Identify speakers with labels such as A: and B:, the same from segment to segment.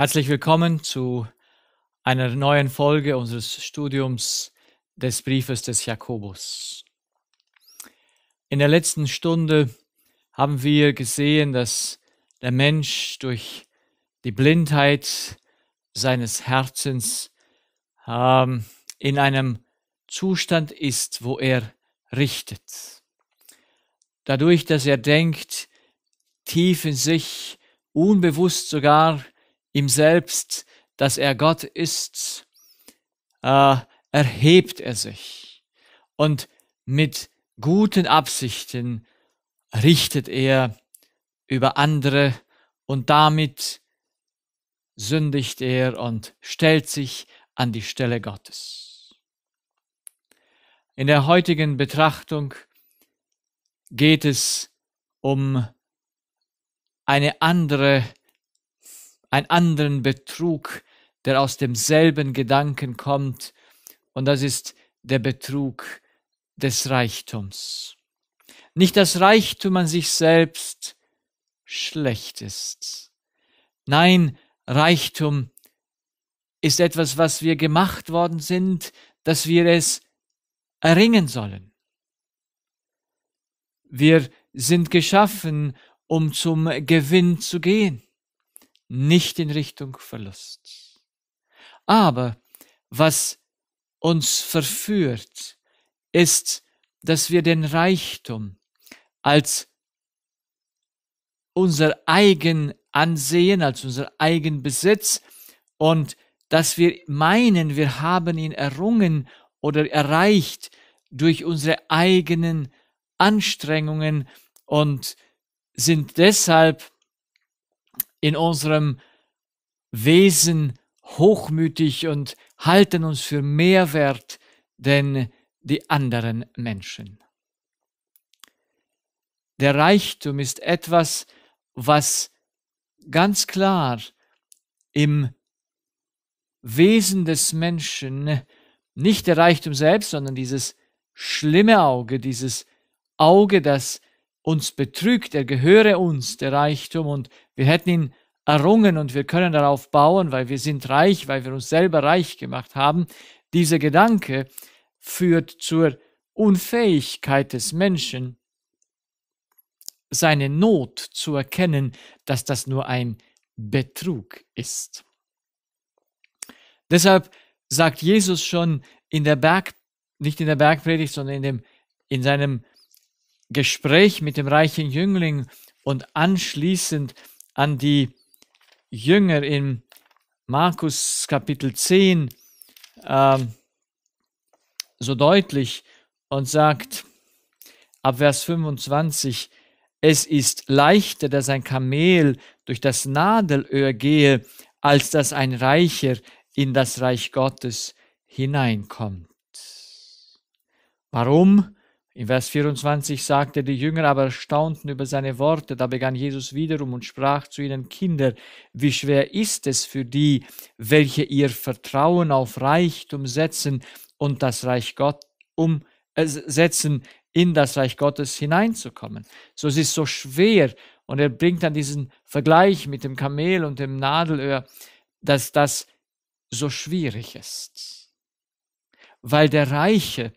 A: Herzlich willkommen zu einer neuen Folge unseres Studiums des Briefes des Jakobus. In der letzten Stunde haben wir gesehen, dass der Mensch durch die Blindheit seines Herzens ähm, in einem Zustand ist, wo er richtet. Dadurch, dass er denkt, tief in sich, unbewusst sogar ihm selbst, dass er Gott ist, äh, erhebt er sich und mit guten Absichten richtet er über andere und damit sündigt er und stellt sich an die Stelle Gottes. In der heutigen Betrachtung geht es um eine andere einen anderen Betrug, der aus demselben Gedanken kommt, und das ist der Betrug des Reichtums. Nicht das Reichtum an sich selbst schlecht ist. Nein, Reichtum ist etwas, was wir gemacht worden sind, dass wir es erringen sollen. Wir sind geschaffen, um zum Gewinn zu gehen nicht in Richtung Verlust. Aber was uns verführt, ist, dass wir den Reichtum als unser eigen ansehen, als unser eigen Besitz und dass wir meinen, wir haben ihn errungen oder erreicht durch unsere eigenen Anstrengungen und sind deshalb in unserem Wesen hochmütig und halten uns für mehr wert denn die anderen Menschen. Der Reichtum ist etwas, was ganz klar im Wesen des Menschen, nicht der Reichtum selbst, sondern dieses schlimme Auge, dieses Auge, das uns betrügt, er gehöre uns, der Reichtum, und wir hätten ihn errungen und wir können darauf bauen, weil wir sind reich, weil wir uns selber reich gemacht haben. Dieser Gedanke führt zur Unfähigkeit des Menschen, seine Not zu erkennen, dass das nur ein Betrug ist. Deshalb sagt Jesus schon in der Berg, nicht in der Bergpredigt, sondern in, dem, in seinem Gespräch mit dem reichen Jüngling und anschließend an die Jünger in Markus Kapitel 10 ähm, so deutlich und sagt ab Vers 25, es ist leichter, dass ein Kamel durch das Nadelöhr gehe, als dass ein Reicher in das Reich Gottes hineinkommt. Warum? In Vers 24 sagte, die Jünger aber erstaunten über seine Worte. Da begann Jesus wiederum und sprach zu ihnen, Kinder, wie schwer ist es für die, welche ihr Vertrauen auf Reichtum setzen und das Reich Gott umsetzen, äh, in das Reich Gottes hineinzukommen. So es ist so schwer. Und er bringt dann diesen Vergleich mit dem Kamel und dem Nadelöhr, dass das so schwierig ist. Weil der Reiche,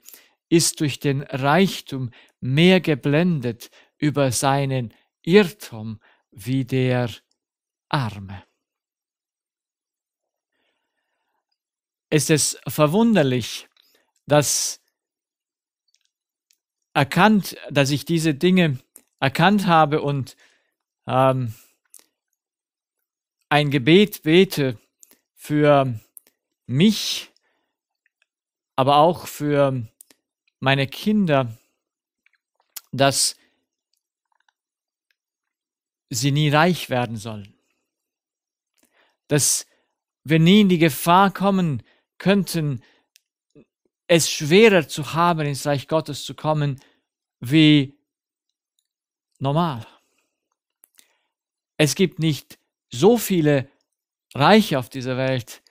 A: ist durch den Reichtum mehr geblendet über seinen Irrtum wie der Arme. Es ist verwunderlich, dass erkannt, dass ich diese Dinge erkannt habe und ähm, ein Gebet bete für mich, aber auch für meine Kinder, dass sie nie reich werden sollen, dass wir nie in die Gefahr kommen könnten, es schwerer zu haben, ins Reich Gottes zu kommen, wie normal. Es gibt nicht so viele Reiche auf dieser Welt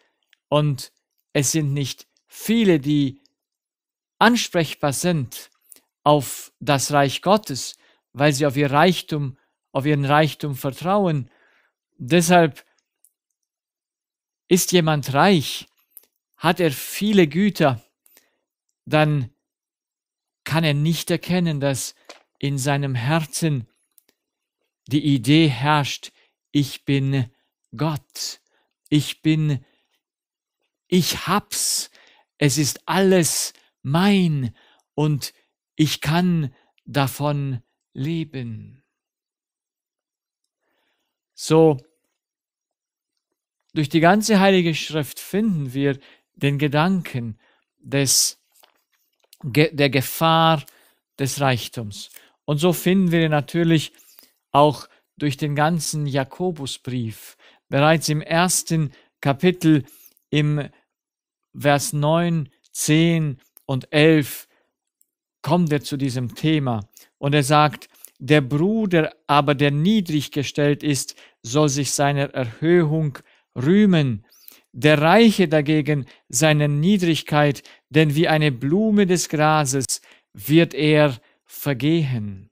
A: und es sind nicht viele, die ansprechbar sind auf das Reich Gottes, weil sie auf ihr Reichtum, auf ihren Reichtum vertrauen. Deshalb ist jemand reich, hat er viele Güter, dann kann er nicht erkennen, dass in seinem Herzen die Idee herrscht, ich bin Gott, ich bin, ich hab's, es ist alles mein und ich kann davon leben. So, durch die ganze Heilige Schrift finden wir den Gedanken des, der Gefahr des Reichtums. Und so finden wir natürlich auch durch den ganzen Jakobusbrief. Bereits im ersten Kapitel im Vers 9, 10 und 11 kommt er zu diesem Thema und er sagt, der Bruder aber, der niedrig gestellt ist, soll sich seiner Erhöhung rühmen, der Reiche dagegen seiner Niedrigkeit, denn wie eine Blume des Grases wird er vergehen.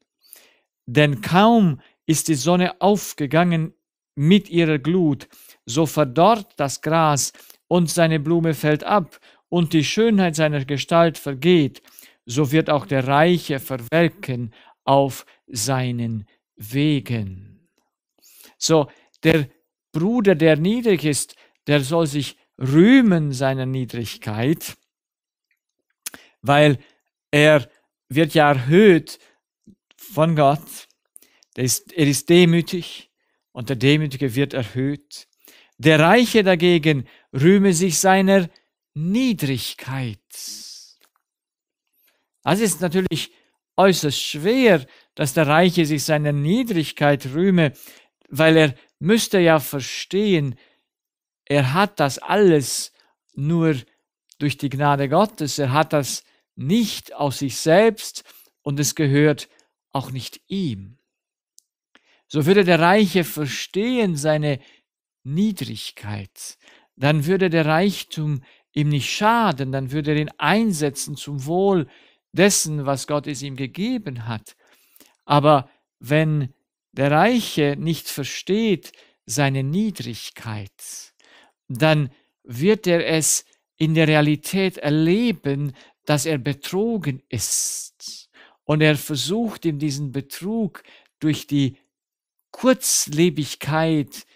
A: Denn kaum ist die Sonne aufgegangen mit ihrer Glut, so verdorrt das Gras und seine Blume fällt ab und die Schönheit seiner Gestalt vergeht, so wird auch der Reiche verwelken auf seinen Wegen. So, der Bruder, der niedrig ist, der soll sich rühmen seiner Niedrigkeit, weil er wird ja erhöht von Gott. Ist, er ist demütig und der Demütige wird erhöht. Der Reiche dagegen rühme sich seiner Niedrigkeit. Niedrigkeit. Das ist natürlich äußerst schwer, dass der Reiche sich seiner Niedrigkeit rühme, weil er müsste ja verstehen, er hat das alles nur durch die Gnade Gottes, er hat das nicht aus sich selbst und es gehört auch nicht ihm. So würde der Reiche verstehen seine Niedrigkeit, dann würde der Reichtum ihm nicht schaden, dann würde er ihn einsetzen zum Wohl dessen, was Gott es ihm gegeben hat. Aber wenn der Reiche nicht versteht seine Niedrigkeit, dann wird er es in der Realität erleben, dass er betrogen ist. Und er versucht ihm diesen Betrug durch die Kurzlebigkeit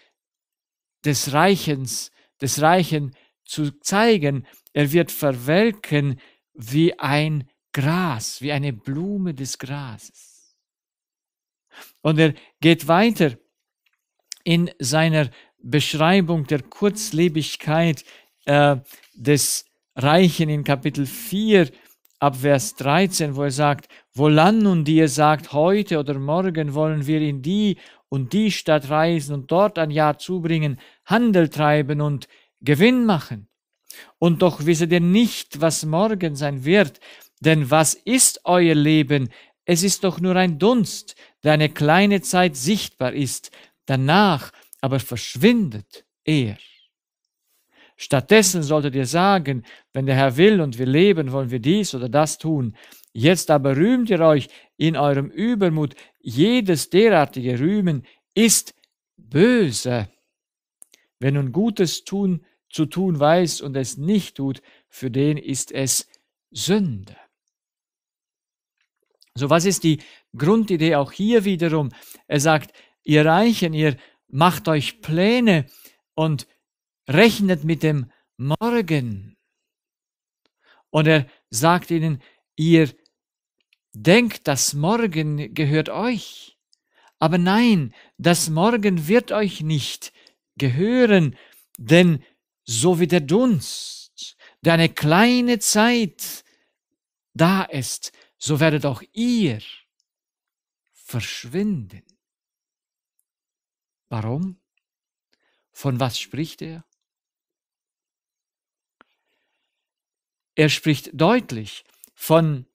A: des Reichens, des Reichen zu zeigen, er wird verwelken wie ein Gras, wie eine Blume des Grases. Und er geht weiter in seiner Beschreibung der Kurzlebigkeit äh, des Reichen in Kapitel 4 ab Vers 13, wo er sagt, wohlan nun dir sagt, heute oder morgen wollen wir in die und die Stadt reisen und dort ein Jahr zubringen, Handel treiben und Gewinn machen. Und doch wisset ihr nicht, was morgen sein wird, denn was ist euer Leben? Es ist doch nur ein Dunst, der eine kleine Zeit sichtbar ist, danach aber verschwindet er. Stattdessen solltet ihr sagen, wenn der Herr will und wir leben, wollen wir dies oder das tun. Jetzt aber rühmt ihr euch in eurem Übermut. Jedes derartige Rühmen ist böse. Wenn nun Gutes tun zu tun weiß und es nicht tut, für den ist es Sünde. So was ist die Grundidee auch hier wiederum? Er sagt, ihr Reichen, ihr macht euch Pläne und rechnet mit dem Morgen. Und er sagt ihnen, ihr denkt, das Morgen gehört euch. Aber nein, das Morgen wird euch nicht gehören, denn so wie der Dunst, der eine kleine Zeit da ist, so werdet auch ihr verschwinden. Warum? Von was spricht er? Er spricht deutlich von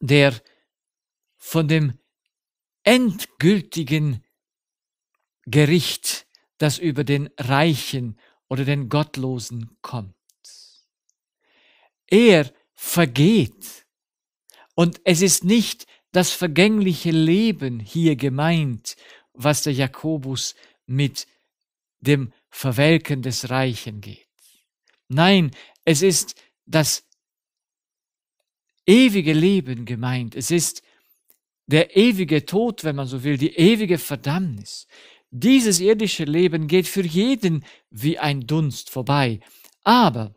A: der, von dem endgültigen Gericht, das über den Reichen oder den Gottlosen kommt. Er vergeht. Und es ist nicht das vergängliche Leben hier gemeint, was der Jakobus mit dem Verwelken des Reichen geht. Nein, es ist das ewige Leben gemeint. Es ist der ewige Tod, wenn man so will, die ewige Verdammnis. Dieses irdische Leben geht für jeden wie ein Dunst vorbei. Aber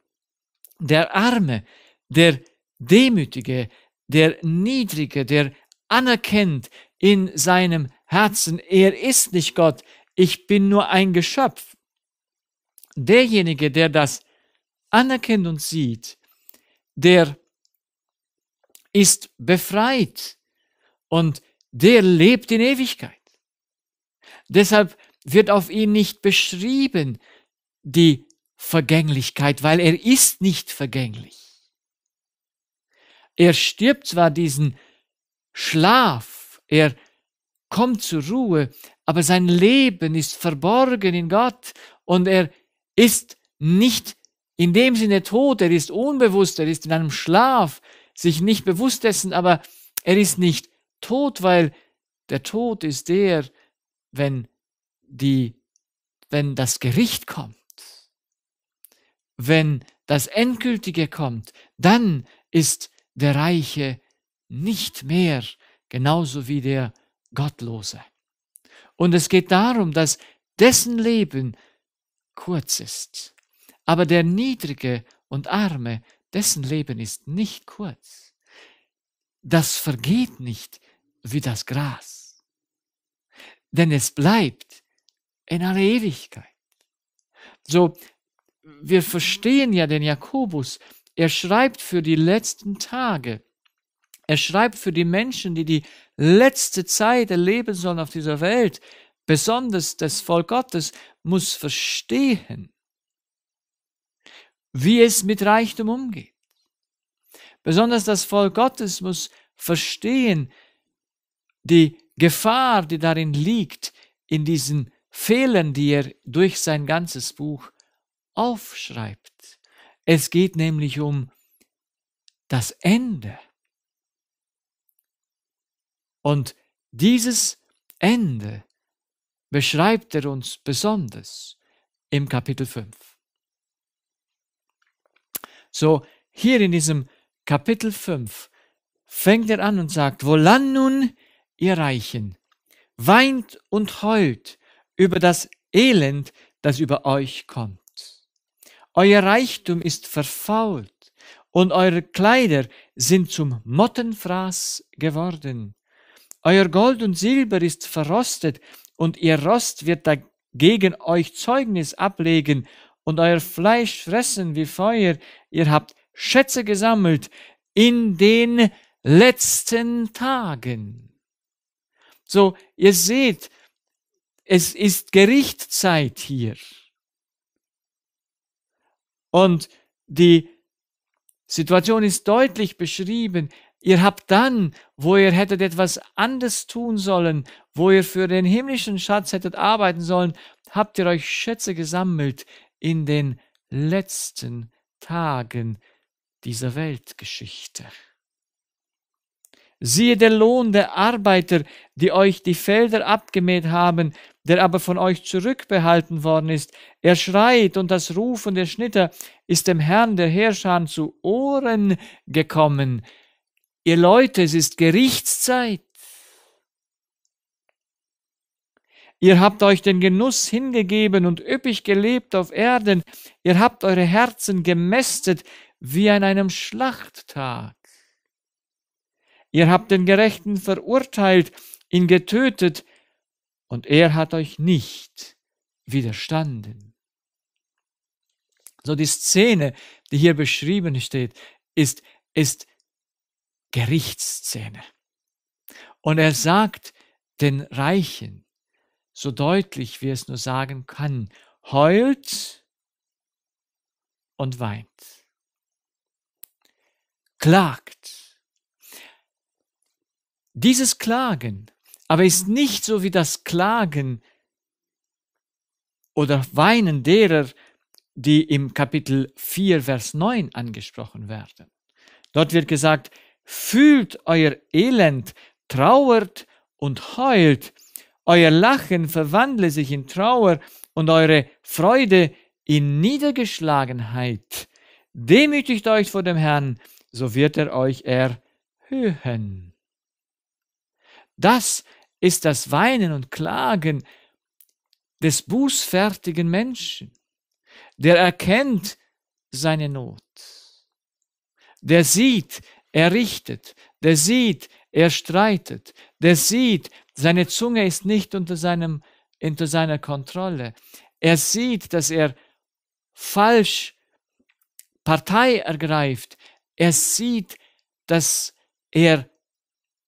A: der Arme, der Demütige, der Niedrige, der anerkennt in seinem Herzen, er ist nicht Gott, ich bin nur ein Geschöpf. Derjenige, der das anerkennt und sieht, der ist befreit und der lebt in Ewigkeit. Deshalb wird auf ihn nicht beschrieben die Vergänglichkeit, weil er ist nicht vergänglich. Er stirbt zwar diesen Schlaf, er kommt zur Ruhe, aber sein Leben ist verborgen in Gott und er ist nicht in dem Sinne tot, er ist unbewusst, er ist in einem Schlaf, sich nicht bewusst dessen, aber er ist nicht tot, weil der Tod ist der, wenn die, wenn das Gericht kommt, wenn das Endgültige kommt, dann ist der Reiche nicht mehr genauso wie der Gottlose. Und es geht darum, dass dessen Leben kurz ist. Aber der Niedrige und Arme, dessen Leben ist nicht kurz. Das vergeht nicht wie das Gras denn es bleibt in alle Ewigkeit. So, wir verstehen ja den Jakobus. Er schreibt für die letzten Tage. Er schreibt für die Menschen, die die letzte Zeit erleben sollen auf dieser Welt. Besonders das Volk Gottes muss verstehen, wie es mit Reichtum umgeht. Besonders das Volk Gottes muss verstehen, die Gefahr, die darin liegt, in diesen Fehlern, die er durch sein ganzes Buch aufschreibt. Es geht nämlich um das Ende. Und dieses Ende beschreibt er uns besonders im Kapitel 5. So, hier in diesem Kapitel 5 fängt er an und sagt, wohlan nun ihr Reichen, weint und heult über das Elend, das über euch kommt. Euer Reichtum ist verfault und eure Kleider sind zum Mottenfraß geworden. Euer Gold und Silber ist verrostet und ihr Rost wird dagegen euch Zeugnis ablegen und euer Fleisch fressen wie Feuer. Ihr habt Schätze gesammelt in den letzten Tagen. So, ihr seht, es ist Gerichtszeit hier. Und die Situation ist deutlich beschrieben. Ihr habt dann, wo ihr hättet etwas anderes tun sollen, wo ihr für den himmlischen Schatz hättet arbeiten sollen, habt ihr euch Schätze gesammelt in den letzten Tagen dieser Weltgeschichte. Siehe der Lohn der Arbeiter, die euch die Felder abgemäht haben, der aber von euch zurückbehalten worden ist. Er schreit und das Rufen der Schnitter ist dem Herrn der Herrscher zu Ohren gekommen. Ihr Leute, es ist Gerichtszeit. Ihr habt euch den Genuss hingegeben und üppig gelebt auf Erden. Ihr habt eure Herzen gemästet wie an einem Schlachttag. Ihr habt den Gerechten verurteilt, ihn getötet, und er hat euch nicht widerstanden. So die Szene, die hier beschrieben steht, ist, ist Gerichtsszene. Und er sagt den Reichen, so deutlich wie es nur sagen kann, heult und weint, klagt dieses Klagen aber ist nicht so wie das Klagen oder Weinen derer, die im Kapitel 4, Vers 9 angesprochen werden. Dort wird gesagt, fühlt euer Elend, trauert und heult, euer Lachen verwandle sich in Trauer und eure Freude in Niedergeschlagenheit. Demütigt euch vor dem Herrn, so wird er euch erhöhen. Das ist das Weinen und Klagen des bußfertigen Menschen, der erkennt seine Not, der sieht, er richtet, der sieht, er streitet, der sieht, seine Zunge ist nicht unter, seinem, unter seiner Kontrolle, er sieht, dass er falsch Partei ergreift, er sieht, dass er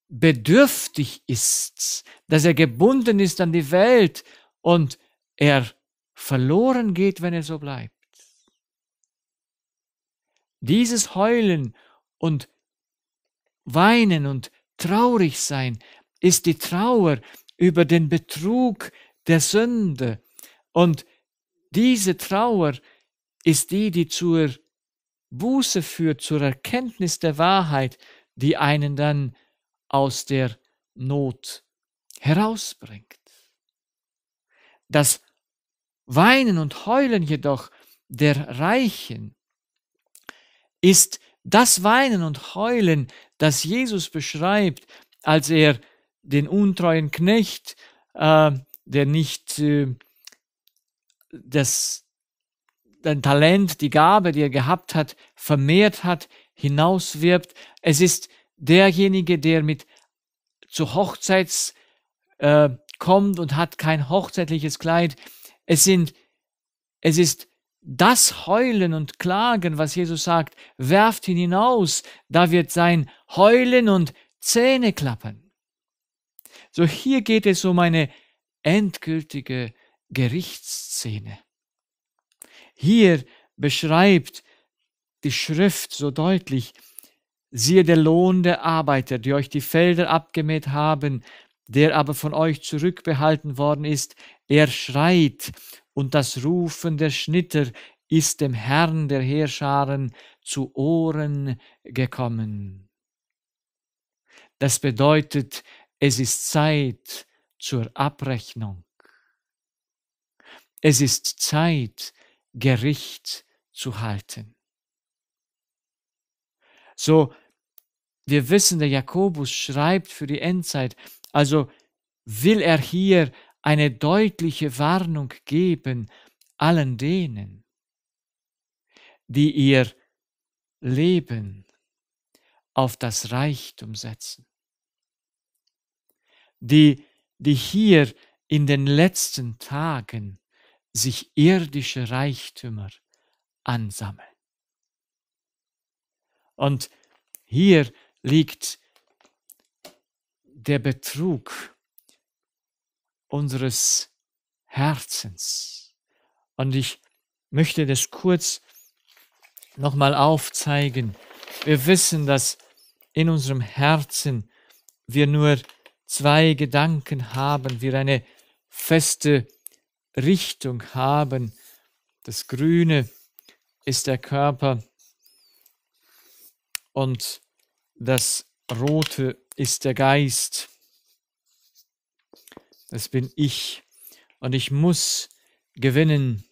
A: bedürftig ist, dass er gebunden ist an die Welt und er verloren geht, wenn er so bleibt. Dieses Heulen und Weinen und traurig sein ist die Trauer über den Betrug der Sünde und diese Trauer ist die, die zur Buße führt, zur Erkenntnis der Wahrheit, die einen dann aus der Not herausbringt. Das Weinen und Heulen jedoch der Reichen ist das Weinen und Heulen, das Jesus beschreibt, als er den untreuen Knecht, äh, der nicht äh, das dein Talent, die Gabe, die er gehabt hat, vermehrt hat, hinauswirbt. Es ist derjenige, der mit zu Hochzeits äh, kommt und hat kein hochzeitliches Kleid. Es sind, es ist das Heulen und Klagen, was Jesus sagt, werft ihn hinaus, da wird sein Heulen und Zähne klappern. So hier geht es um eine endgültige Gerichtsszene. Hier beschreibt die Schrift so deutlich, Siehe der Lohn der Arbeiter, die euch die Felder abgemäht haben, der aber von euch zurückbehalten worden ist, er schreit, und das Rufen der Schnitter ist dem Herrn der Heerscharen zu Ohren gekommen. Das bedeutet, es ist Zeit zur Abrechnung. Es ist Zeit, Gericht zu halten. So wir wissen, der Jakobus schreibt für die Endzeit. Also will er hier eine deutliche Warnung geben allen denen, die ihr Leben auf das Reichtum setzen, die, die hier in den letzten Tagen sich irdische Reichtümer ansammeln. Und hier liegt der Betrug unseres Herzens. Und ich möchte das kurz nochmal aufzeigen. Wir wissen, dass in unserem Herzen wir nur zwei Gedanken haben, wir eine feste Richtung haben. Das Grüne ist der Körper und das Rote ist der Geist. Das bin ich. Und ich muss gewinnen.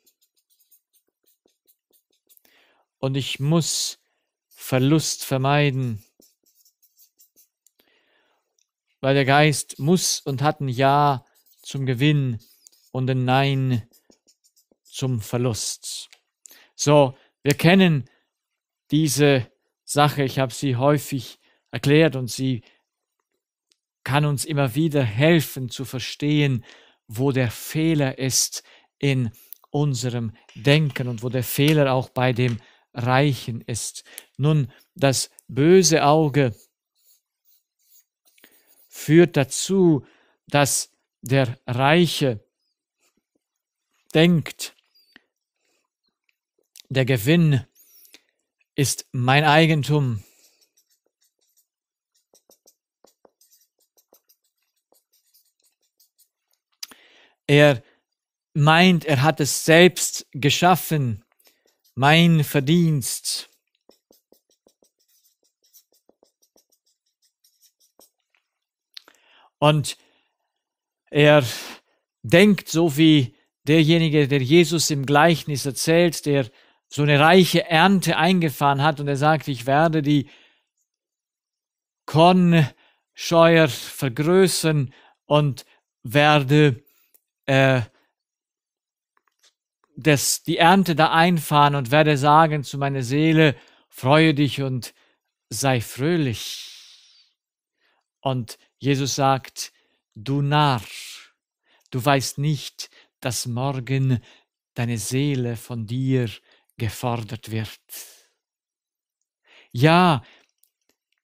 A: Und ich muss Verlust vermeiden. Weil der Geist muss und hat ein Ja zum Gewinn und ein Nein zum Verlust. So, wir kennen diese Sache. Ich habe sie häufig erklärt und sie kann uns immer wieder helfen zu verstehen, wo der Fehler ist in unserem Denken und wo der Fehler auch bei dem Reichen ist. Nun, das böse Auge führt dazu, dass der Reiche denkt, der Gewinn ist mein Eigentum. Er meint, er hat es selbst geschaffen, mein Verdienst. Und er denkt so wie derjenige, der Jesus im Gleichnis erzählt, der so eine reiche Ernte eingefahren hat und er sagt, ich werde die Kornscheuer vergrößern und werde äh, das, die Ernte da einfahren und werde sagen zu meiner Seele, freue dich und sei fröhlich. Und Jesus sagt, du Narr, du weißt nicht, dass morgen deine Seele von dir gefordert wird. Ja,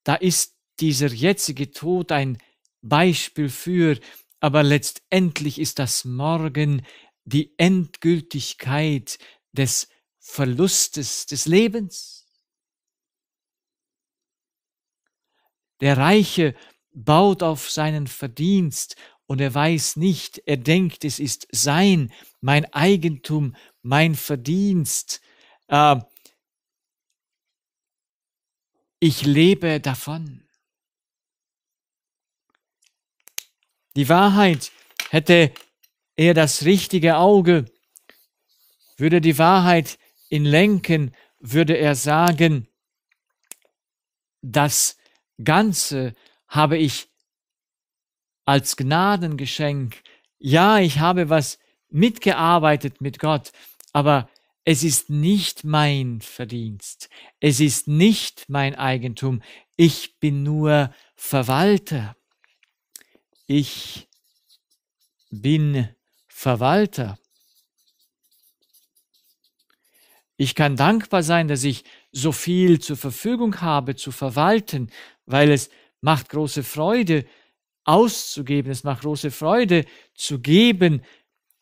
A: da ist dieser jetzige Tod ein Beispiel für, aber letztendlich ist das Morgen die Endgültigkeit des Verlustes des Lebens. Der Reiche baut auf seinen Verdienst und er weiß nicht, er denkt, es ist sein, mein Eigentum, mein Verdienst, äh, ich lebe davon. Die Wahrheit hätte er das richtige Auge, würde die Wahrheit ihn lenken, würde er sagen, das Ganze habe ich als Gnadengeschenk. Ja, ich habe was mitgearbeitet mit Gott, aber es ist nicht mein Verdienst. Es ist nicht mein Eigentum. Ich bin nur Verwalter. Ich bin Verwalter. Ich kann dankbar sein, dass ich so viel zur Verfügung habe zu verwalten, weil es macht große Freude auszugeben, es macht große Freude zu geben,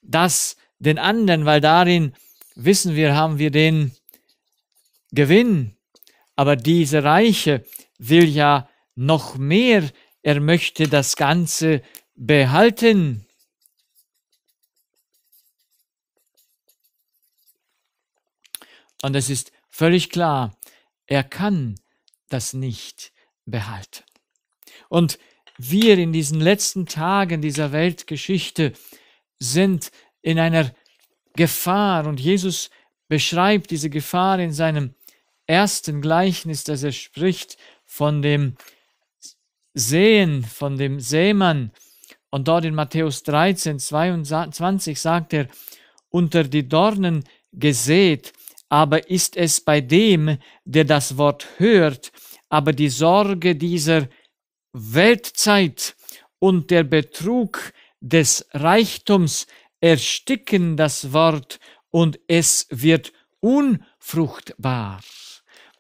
A: das den anderen, weil darin wissen wir, haben wir den Gewinn. Aber dieser Reiche will ja noch mehr. Er möchte das Ganze behalten. Und es ist völlig klar, er kann das nicht behalten. Und wir in diesen letzten Tagen dieser Weltgeschichte sind in einer Gefahr und Jesus beschreibt diese Gefahr in seinem ersten Gleichnis, dass er spricht von dem Sehen, von dem Seemann. Und dort in Matthäus 13, 22 sagt er, unter die Dornen gesät, aber ist es bei dem, der das Wort hört, aber die Sorge dieser Weltzeit und der Betrug des Reichtums ersticken das Wort und es wird unfruchtbar.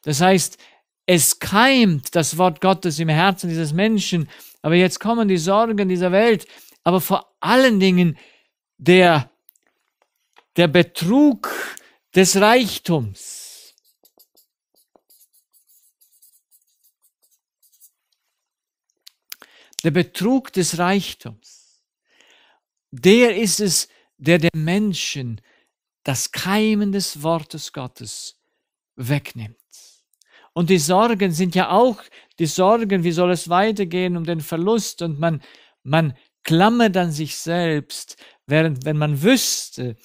A: Das heißt, es keimt das Wort Gottes im Herzen dieses Menschen, aber jetzt kommen die Sorgen dieser Welt, aber vor allen Dingen der, der Betrug des Reichtums. Der Betrug des Reichtums. Der ist es, der den Menschen das Keimen des Wortes Gottes wegnimmt. Und die Sorgen sind ja auch die Sorgen, wie soll es weitergehen um den Verlust und man, man klammert an sich selbst, während wenn man wüsste,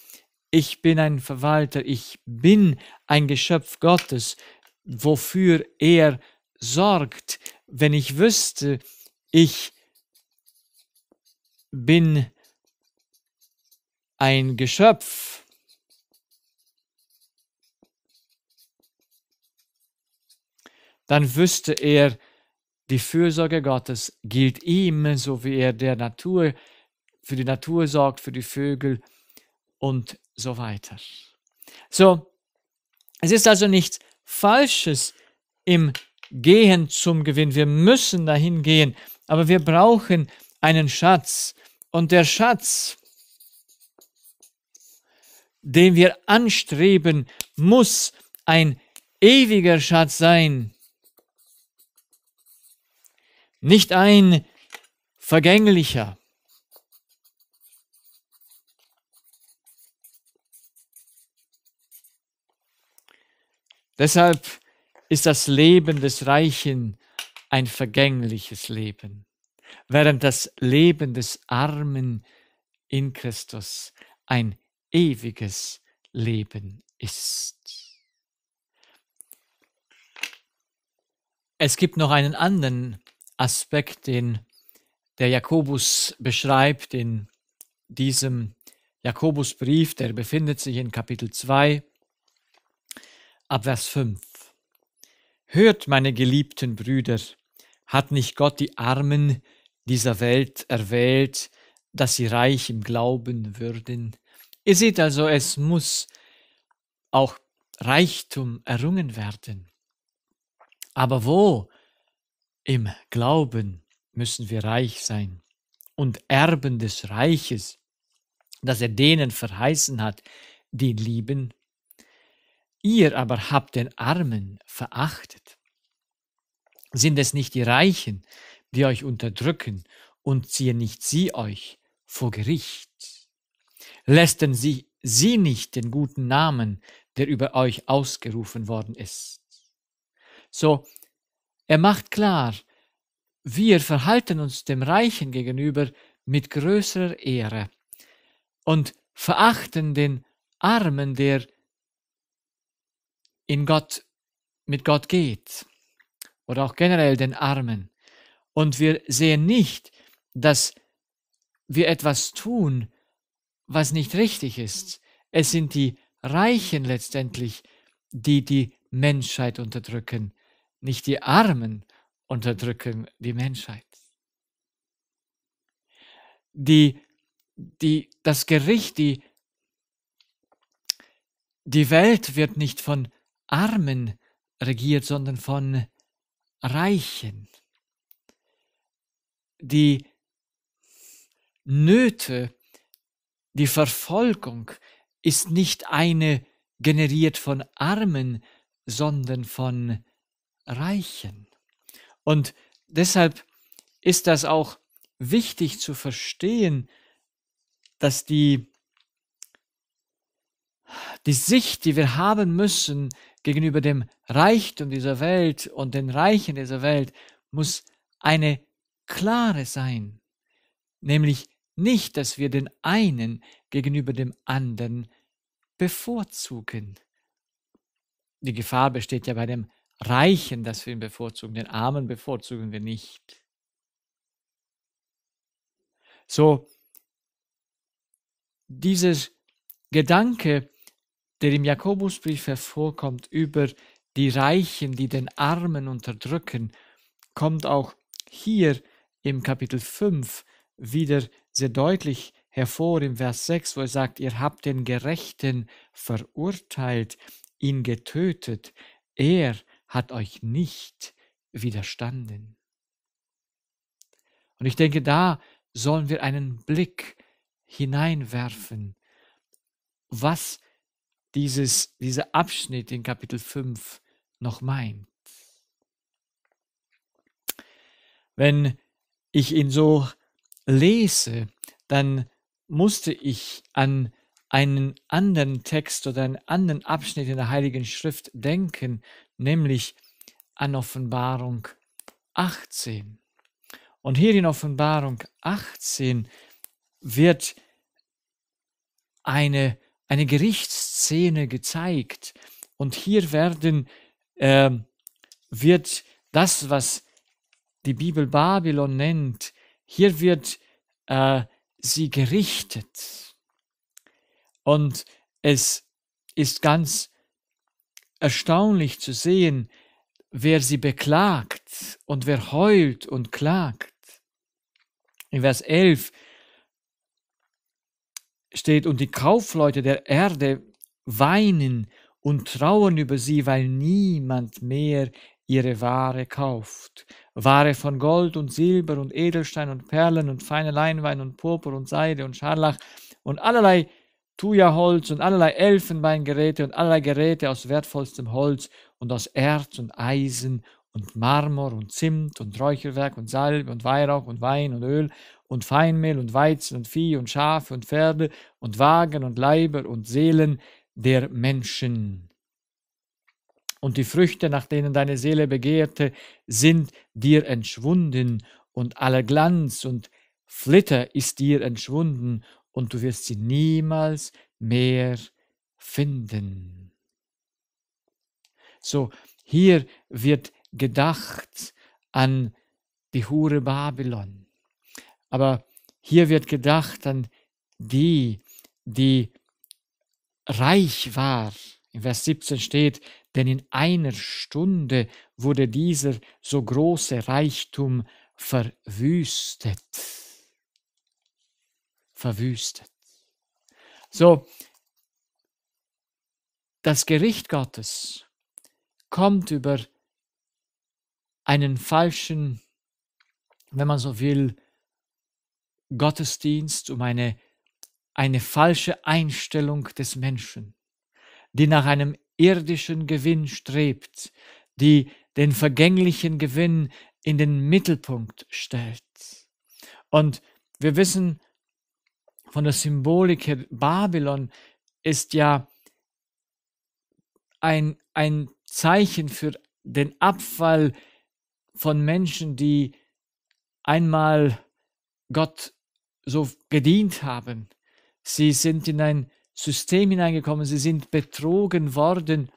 A: ich bin ein Verwalter, ich bin ein Geschöpf Gottes, wofür er sorgt, wenn ich wüsste, ich bin ein Geschöpf. Dann wüsste er, die Fürsorge Gottes gilt ihm, so wie er der Natur, für die Natur sorgt, für die Vögel und so weiter. So, es ist also nichts Falsches im Gehen zum Gewinn. Wir müssen dahin gehen, aber wir brauchen einen Schatz. Und der Schatz, den wir anstreben, muss ein ewiger Schatz sein. Nicht ein vergänglicher. Deshalb ist das Leben des Reichen ein vergängliches Leben, während das Leben des Armen in Christus ein ewiges Leben ist. Es gibt noch einen anderen Aspekt, den der Jakobus beschreibt in diesem Jakobusbrief, der befindet sich in Kapitel 2, Abvers 5. Hört, meine geliebten Brüder, hat nicht Gott die Armen dieser Welt erwählt, dass sie reich im Glauben würden Ihr seht also, es muss auch Reichtum errungen werden. Aber wo? Im Glauben müssen wir reich sein und Erben des Reiches, das er denen verheißen hat, die lieben. Ihr aber habt den Armen verachtet. Sind es nicht die Reichen, die euch unterdrücken, und ziehen nicht sie euch vor Gericht? lästern sie, sie nicht den guten Namen, der über euch ausgerufen worden ist. So, er macht klar, wir verhalten uns dem Reichen gegenüber mit größerer Ehre und verachten den Armen, der in Gott, mit Gott geht oder auch generell den Armen. Und wir sehen nicht, dass wir etwas tun, was nicht richtig ist. Es sind die Reichen letztendlich, die die Menschheit unterdrücken, nicht die Armen unterdrücken die Menschheit. Die, die, das Gericht, die, die Welt wird nicht von Armen regiert, sondern von Reichen. Die Nöte die Verfolgung ist nicht eine generiert von Armen, sondern von Reichen. Und deshalb ist das auch wichtig zu verstehen, dass die, die Sicht, die wir haben müssen gegenüber dem Reichtum dieser Welt und den Reichen dieser Welt, muss eine klare sein, nämlich nicht, dass wir den einen gegenüber dem anderen bevorzugen. Die Gefahr besteht ja bei dem Reichen, dass wir ihn bevorzugen, den Armen bevorzugen wir nicht. So, dieses Gedanke, der im Jakobusbrief hervorkommt über die Reichen, die den Armen unterdrücken, kommt auch hier im Kapitel 5 wieder sehr deutlich hervor im Vers 6, wo er sagt, ihr habt den Gerechten verurteilt, ihn getötet, er hat euch nicht widerstanden. Und ich denke, da sollen wir einen Blick hineinwerfen, was dieses, dieser Abschnitt in Kapitel 5 noch meint. Wenn ich ihn so lese, dann musste ich an einen anderen Text oder einen anderen Abschnitt in der Heiligen Schrift denken, nämlich an Offenbarung 18. Und hier in Offenbarung 18 wird eine, eine Gerichtsszene gezeigt. Und hier werden, äh, wird das, was die Bibel Babylon nennt, hier wird äh, sie gerichtet. Und es ist ganz erstaunlich zu sehen, wer sie beklagt und wer heult und klagt. In Vers 11 steht, und die Kaufleute der Erde weinen und trauern über sie, weil niemand mehr ihre Ware kauft. Ware von Gold und Silber und Edelstein und Perlen und feine Leinwein und Purpur und Seide und Scharlach und allerlei Tujaholz und allerlei Elfenbeingeräte und allerlei Geräte aus wertvollstem Holz und aus Erz und Eisen und Marmor und Zimt und Räucherwerk und Salbe und Weihrauch und Wein und Öl und Feinmehl und Weizen und Vieh und Schafe und Pferde und Wagen und Leiber und Seelen der Menschen und die Früchte, nach denen deine Seele begehrte, sind dir entschwunden, und aller Glanz und Flitter ist dir entschwunden, und du wirst sie niemals mehr finden. So, hier wird gedacht an die Hure Babylon, aber hier wird gedacht an die, die reich war. In Vers 17 steht, denn in einer Stunde wurde dieser so große Reichtum verwüstet. Verwüstet. So, das Gericht Gottes kommt über einen falschen, wenn man so will, Gottesdienst, um eine, eine falsche Einstellung des Menschen die nach einem irdischen Gewinn strebt, die den vergänglichen Gewinn in den Mittelpunkt stellt. Und wir wissen von der Symbolik her, Babylon ist ja ein, ein Zeichen für den Abfall von Menschen, die einmal Gott so gedient haben. Sie sind in ein System hineingekommen, sie sind betrogen worden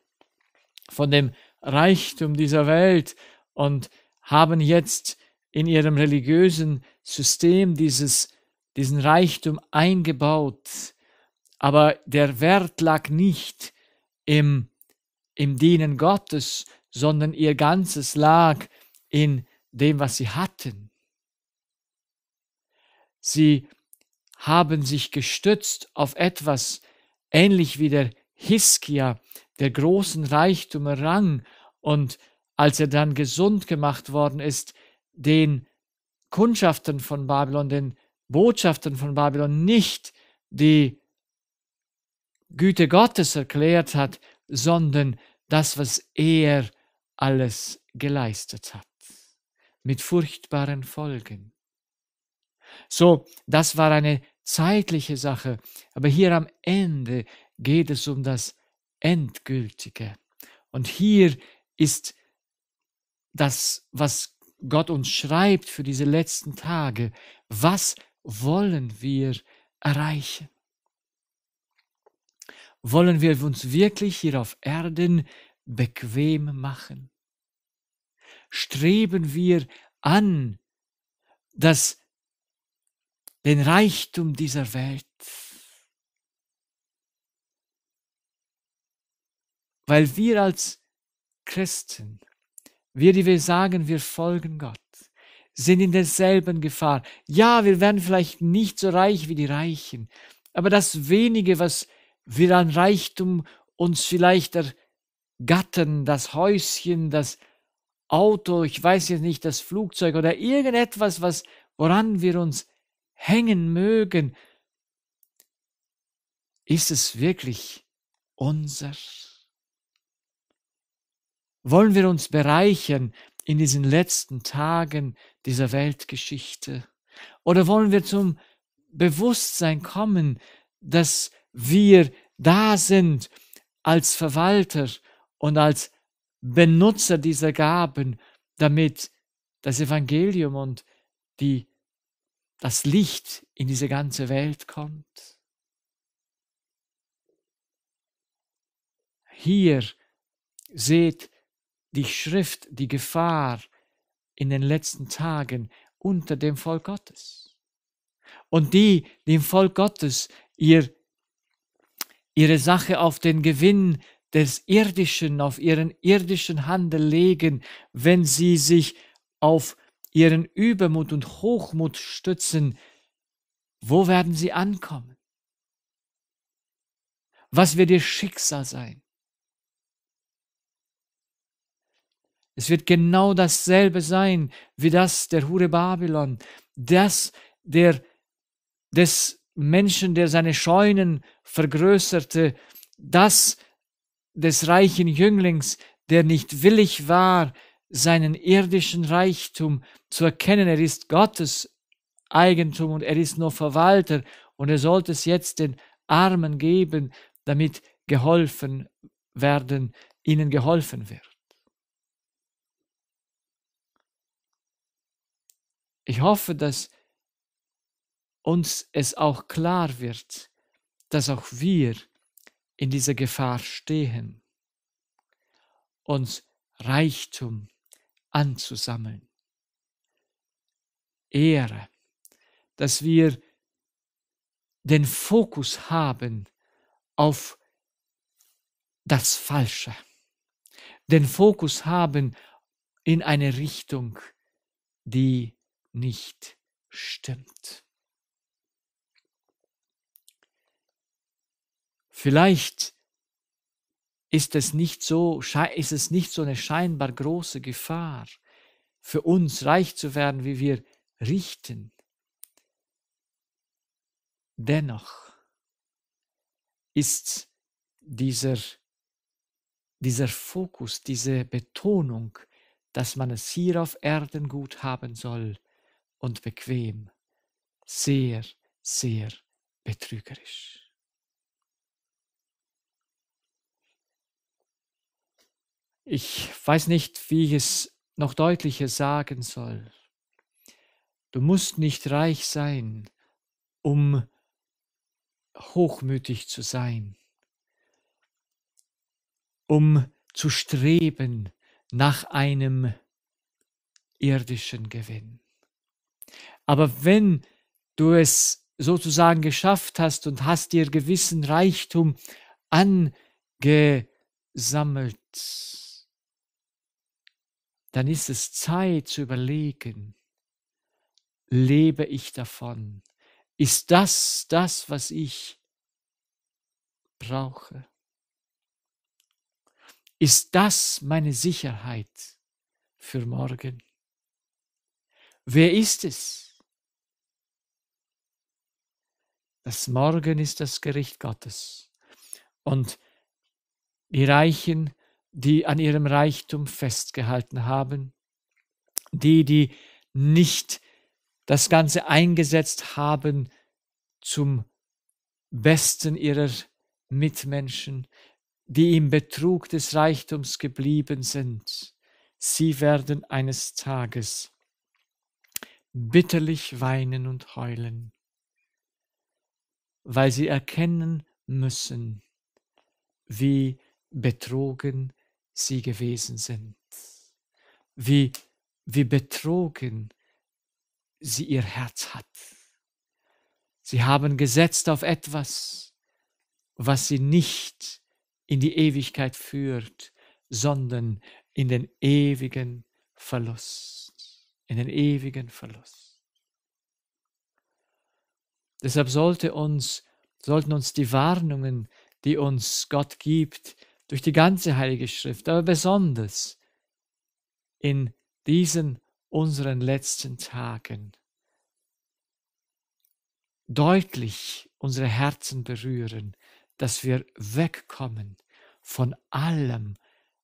A: von dem Reichtum dieser Welt und haben jetzt in ihrem religiösen System dieses, diesen Reichtum eingebaut. Aber der Wert lag nicht im, im Dienen Gottes, sondern ihr ganzes lag in dem, was sie hatten. Sie haben sich gestützt auf etwas, ähnlich wie der Hiskia, der großen Reichtum errang und als er dann gesund gemacht worden ist, den Kundschaftern von Babylon, den Botschaftern von Babylon nicht die Güte Gottes erklärt hat, sondern das, was er alles geleistet hat, mit furchtbaren Folgen. So, das war eine zeitliche Sache, aber hier am Ende geht es um das Endgültige. Und hier ist das, was Gott uns schreibt für diese letzten Tage. Was wollen wir erreichen? Wollen wir uns wirklich hier auf Erden bequem machen? Streben wir an, dass den Reichtum dieser Welt. Weil wir als Christen, wir, die wir sagen, wir folgen Gott, sind in derselben Gefahr. Ja, wir werden vielleicht nicht so reich wie die Reichen, aber das wenige, was wir an Reichtum uns vielleicht ergattern, das Häuschen, das Auto, ich weiß jetzt nicht, das Flugzeug oder irgendetwas, was, woran wir uns hängen mögen, ist es wirklich unser? Wollen wir uns bereichern in diesen letzten Tagen dieser Weltgeschichte? Oder wollen wir zum Bewusstsein kommen, dass wir da sind als Verwalter und als Benutzer dieser Gaben, damit das Evangelium und die das Licht in diese ganze Welt kommt. Hier seht die Schrift die Gefahr in den letzten Tagen unter dem Volk Gottes. Und die, die im Volk Gottes ihr, ihre Sache auf den Gewinn des Irdischen, auf ihren irdischen Handel legen, wenn sie sich auf ihren Übermut und Hochmut stützen, wo werden sie ankommen? Was wird ihr Schicksal sein? Es wird genau dasselbe sein wie das der Hure Babylon, das der, des Menschen, der seine Scheunen vergrößerte, das des reichen Jünglings, der nicht willig war, seinen irdischen Reichtum zu erkennen. Er ist Gottes Eigentum und er ist nur Verwalter und er sollte es jetzt den Armen geben, damit geholfen werden, ihnen geholfen wird. Ich hoffe, dass uns es auch klar wird, dass auch wir in dieser Gefahr stehen, uns Reichtum anzusammeln. Ehre, dass wir den Fokus haben auf das Falsche, den Fokus haben in eine Richtung, die nicht stimmt. Vielleicht ist es nicht so, ist es nicht so eine scheinbar große Gefahr, für uns reich zu werden, wie wir richten. Dennoch ist dieser, dieser Fokus, diese Betonung, dass man es hier auf Erden gut haben soll und bequem, sehr, sehr betrügerisch. Ich weiß nicht, wie ich es noch deutlicher sagen soll. Du musst nicht reich sein, um hochmütig zu sein, um zu streben nach einem irdischen Gewinn. Aber wenn du es sozusagen geschafft hast und hast dir gewissen Reichtum angesammelt, dann ist es Zeit zu überlegen, lebe ich davon? Ist das das, was ich brauche? Ist das meine Sicherheit für morgen? Wer ist es? Das Morgen ist das Gericht Gottes. Und die Reichen die an ihrem Reichtum festgehalten haben, die, die nicht das Ganze eingesetzt haben zum Besten ihrer Mitmenschen, die im Betrug des Reichtums geblieben sind, sie werden eines Tages bitterlich weinen und heulen, weil sie erkennen müssen, wie betrogen sie sie gewesen sind, wie, wie betrogen sie ihr Herz hat. Sie haben gesetzt auf etwas, was sie nicht in die Ewigkeit führt, sondern in den ewigen Verlust, in den ewigen Verlust. Deshalb sollte uns, sollten uns die Warnungen, die uns Gott gibt, durch die ganze Heilige Schrift, aber besonders in diesen unseren letzten Tagen deutlich unsere Herzen berühren, dass wir wegkommen von allem,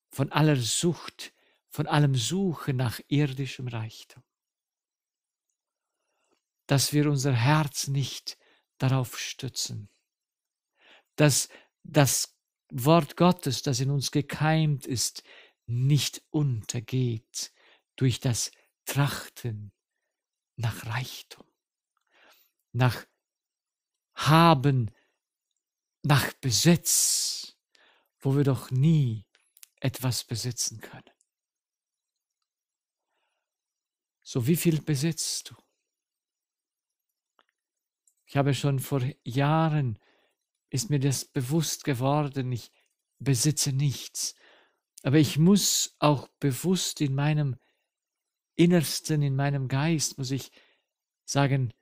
A: von aller Sucht, von allem Suchen nach irdischem Reichtum. Dass wir unser Herz nicht darauf stützen, dass das Wort Gottes, das in uns gekeimt ist, nicht untergeht durch das Trachten nach Reichtum, nach Haben, nach Besitz, wo wir doch nie etwas besitzen können. So wie viel besitzt du? Ich habe schon vor Jahren ist mir das bewusst geworden, ich besitze nichts, aber ich muss auch bewusst in meinem Innersten, in meinem Geist, muss ich sagen,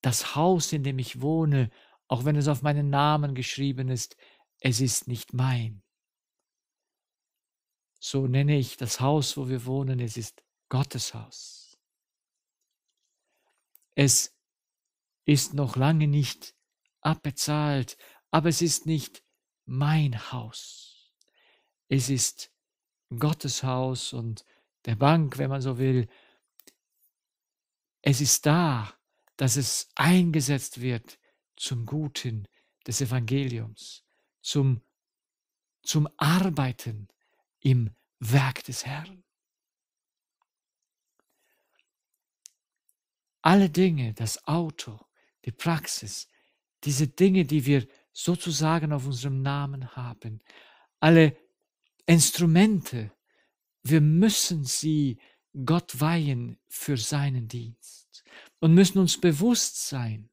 A: das Haus, in dem ich wohne, auch wenn es auf meinen Namen geschrieben ist, es ist nicht mein. So nenne ich das Haus, wo wir wohnen, es ist Gottes Haus. Es ist noch lange nicht abbezahlt, aber es ist nicht mein Haus. Es ist Gottes Haus und der Bank, wenn man so will. Es ist da, dass es eingesetzt wird zum Guten des Evangeliums, zum, zum Arbeiten im Werk des Herrn. Alle Dinge, das Auto, die Praxis, diese Dinge, die wir sozusagen auf unserem Namen haben. Alle Instrumente, wir müssen sie Gott weihen für seinen Dienst und müssen uns bewusst sein,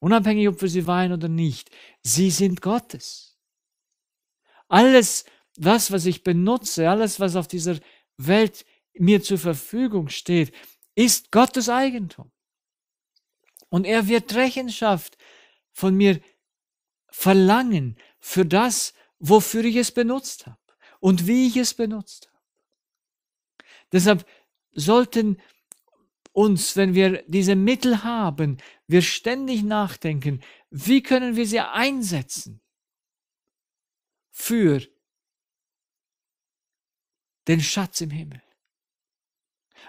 A: unabhängig ob wir sie weihen oder nicht, sie sind Gottes. Alles, das, was ich benutze, alles, was auf dieser Welt mir zur Verfügung steht, ist Gottes Eigentum. Und er wird Rechenschaft von mir Verlangen für das, wofür ich es benutzt habe und wie ich es benutzt habe. Deshalb sollten uns, wenn wir diese Mittel haben, wir ständig nachdenken, wie können wir sie einsetzen für den Schatz im Himmel.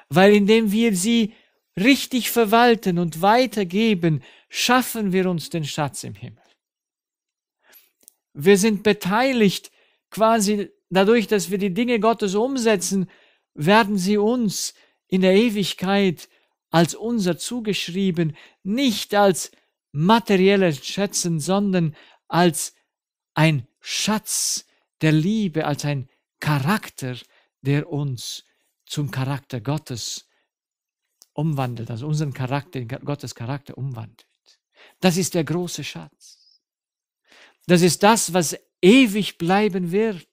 A: Weil indem wir sie richtig verwalten und weitergeben, schaffen wir uns den Schatz im Himmel. Wir sind beteiligt. Quasi dadurch, dass wir die Dinge Gottes umsetzen, werden sie uns in der Ewigkeit als unser zugeschrieben, nicht als materielle Schätzen, sondern als ein Schatz der Liebe, als ein Charakter, der uns zum Charakter Gottes umwandelt, also unseren Charakter, Gottes Charakter umwandelt. Das ist der große Schatz. Das ist das, was ewig bleiben wird.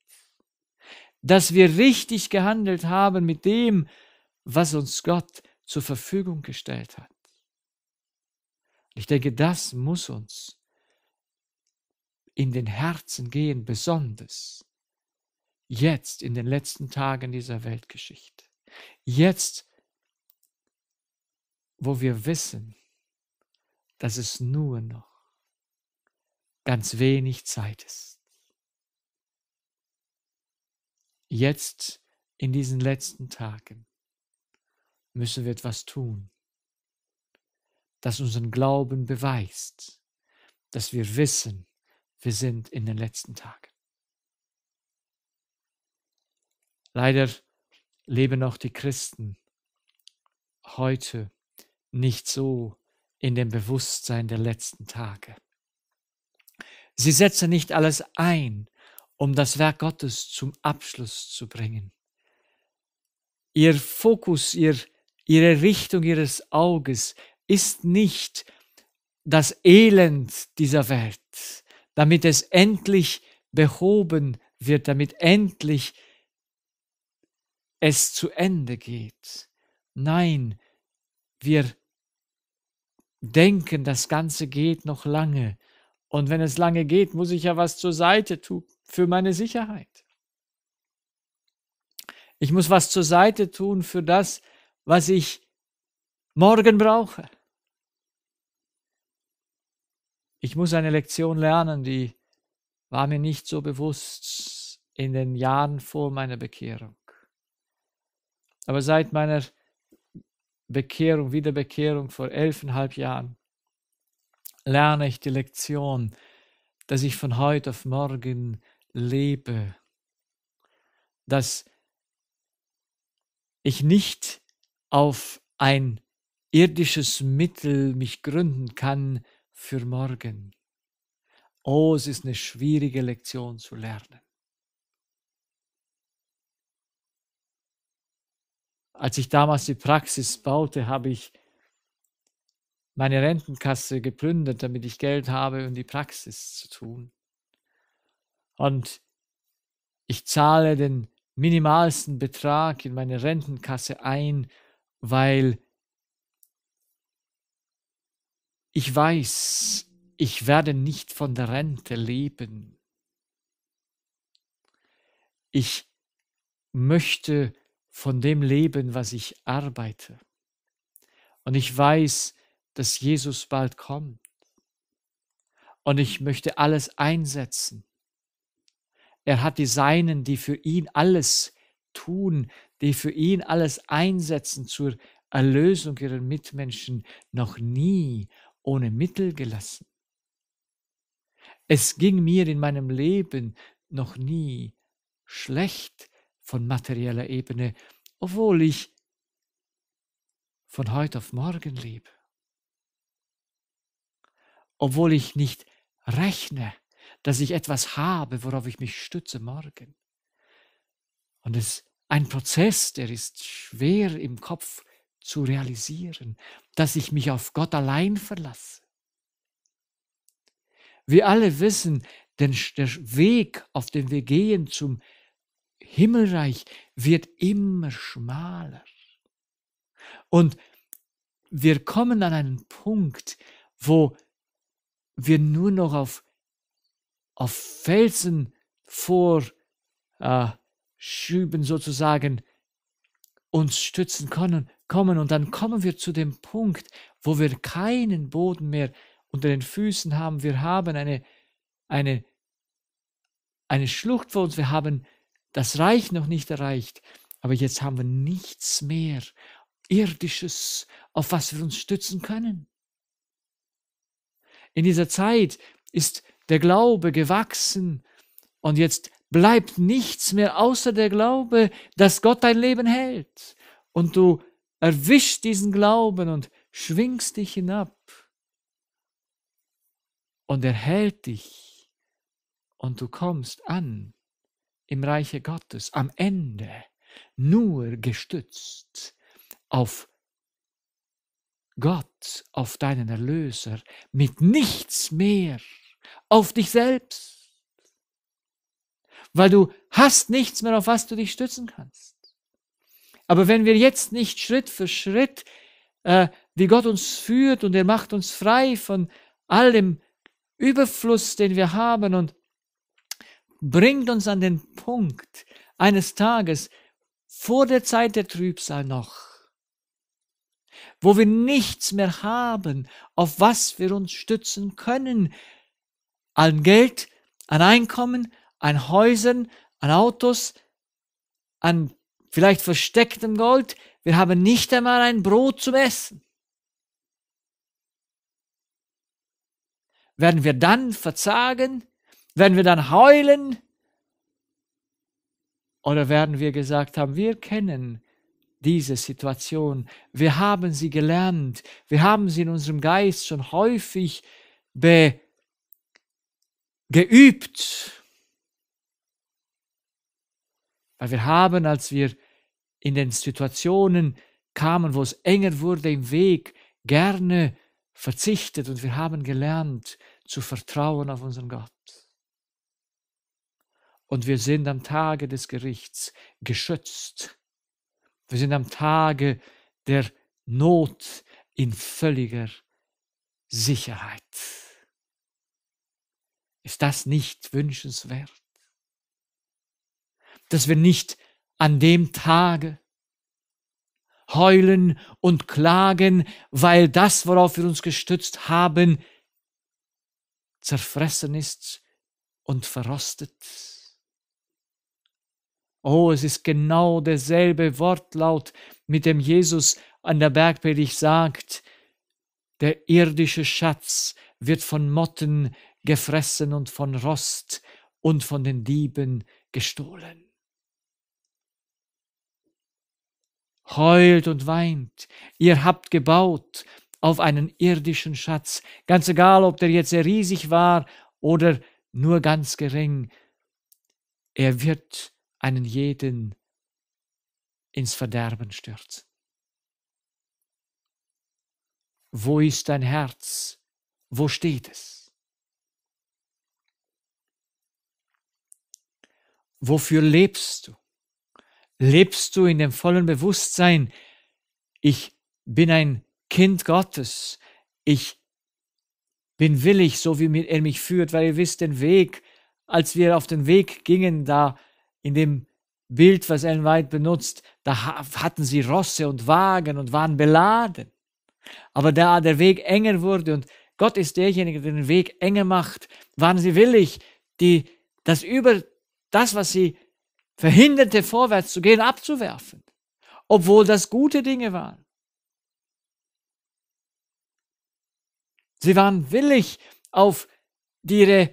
A: Dass wir richtig gehandelt haben mit dem, was uns Gott zur Verfügung gestellt hat. Ich denke, das muss uns in den Herzen gehen, besonders jetzt in den letzten Tagen dieser Weltgeschichte. Jetzt, wo wir wissen, dass es nur noch ganz wenig Zeit ist. Jetzt in diesen letzten Tagen müssen wir etwas tun, das unseren Glauben beweist, dass wir wissen, wir sind in den letzten Tagen. Leider leben auch die Christen heute nicht so in dem Bewusstsein der letzten Tage. Sie setzen nicht alles ein, um das Werk Gottes zum Abschluss zu bringen. Ihr Fokus, ihr, ihre Richtung ihres Auges ist nicht das Elend dieser Welt, damit es endlich behoben wird, damit endlich es zu Ende geht. Nein, wir denken, das Ganze geht noch lange und wenn es lange geht, muss ich ja was zur Seite tun für meine Sicherheit. Ich muss was zur Seite tun für das, was ich morgen brauche. Ich muss eine Lektion lernen, die war mir nicht so bewusst in den Jahren vor meiner Bekehrung. Aber seit meiner Bekehrung, Wiederbekehrung vor elfeinhalb Jahren, lerne ich die Lektion, dass ich von heute auf morgen lebe, dass ich nicht auf ein irdisches Mittel mich gründen kann für morgen. Oh, es ist eine schwierige Lektion zu lernen. Als ich damals die Praxis baute, habe ich meine Rentenkasse geplündert, damit ich Geld habe, um die Praxis zu tun. Und ich zahle den minimalsten Betrag in meine Rentenkasse ein, weil ich weiß, ich werde nicht von der Rente leben. Ich möchte von dem leben, was ich arbeite. Und ich weiß, dass Jesus bald kommt. Und ich mhm. möchte alles einsetzen. Er hat die Seinen, die für ihn alles tun, die für ihn alles einsetzen zur Erlösung ihrer Mitmenschen, noch nie ohne Mittel gelassen. Es ging mir in meinem Leben noch nie schlecht von materieller Ebene, obwohl ich von heute auf morgen lebe obwohl ich nicht rechne, dass ich etwas habe, worauf ich mich stütze morgen. Und es ist ein Prozess, der ist schwer im Kopf zu realisieren, dass ich mich auf Gott allein verlasse. Wir alle wissen, denn der Weg, auf den wir gehen zum Himmelreich, wird immer schmaler. Und wir kommen an einen Punkt, wo wir nur noch auf, auf Felsen vorschüben äh, sozusagen, uns stützen können, kommen und dann kommen wir zu dem Punkt, wo wir keinen Boden mehr unter den Füßen haben. Wir haben eine, eine, eine Schlucht vor uns, wir haben das Reich noch nicht erreicht, aber jetzt haben wir nichts mehr irdisches, auf was wir uns stützen können in dieser Zeit ist der Glaube gewachsen und jetzt bleibt nichts mehr außer der Glaube, dass Gott dein Leben hält. Und du erwischst diesen Glauben und schwingst dich hinab. Und er hält dich und du kommst an im Reiche Gottes am Ende nur gestützt auf Gott, auf deinen Erlöser, mit nichts mehr, auf dich selbst. Weil du hast nichts mehr, auf was du dich stützen kannst. Aber wenn wir jetzt nicht Schritt für Schritt, äh, wie Gott uns führt und er macht uns frei von all dem Überfluss, den wir haben und bringt uns an den Punkt eines Tages vor der Zeit der Trübsal noch, wo wir nichts mehr haben, auf was wir uns stützen können. An Geld, an Einkommen, an Häusern, an Autos, an vielleicht verstecktem Gold. Wir haben nicht einmal ein Brot zum Essen. Werden wir dann verzagen? Werden wir dann heulen? Oder werden wir gesagt haben, wir kennen diese Situation. Wir haben sie gelernt. Wir haben sie in unserem Geist schon häufig be geübt. Weil wir haben, als wir in den Situationen kamen, wo es enger wurde im Weg, gerne verzichtet und wir haben gelernt zu vertrauen auf unseren Gott. Und wir sind am Tage des Gerichts geschützt wir sind am Tage der Not in völliger Sicherheit. Ist das nicht wünschenswert? Dass wir nicht an dem Tage heulen und klagen, weil das, worauf wir uns gestützt haben, zerfressen ist und verrostet. Oh, es ist genau derselbe Wortlaut, mit dem Jesus an der Bergpredigt sagt, der irdische Schatz wird von Motten gefressen und von Rost und von den Dieben gestohlen. Heult und weint, ihr habt gebaut auf einen irdischen Schatz, ganz egal, ob der jetzt sehr riesig war oder nur ganz gering, er wird einen jeden ins Verderben stürzen. Wo ist dein Herz? Wo steht es? Wofür lebst du? Lebst du in dem vollen Bewusstsein, ich bin ein Kind Gottes, ich bin willig, so wie er mich führt, weil ihr wisst den Weg, als wir auf den Weg gingen, da in dem Bild, was Ellen White benutzt, da hatten sie Rosse und Wagen und waren beladen. Aber da der Weg enger wurde und Gott ist derjenige, der den Weg enger macht, waren sie willig, die, das über das, was sie verhinderte, vorwärts zu gehen, abzuwerfen, obwohl das gute Dinge waren. Sie waren willig, auf ihre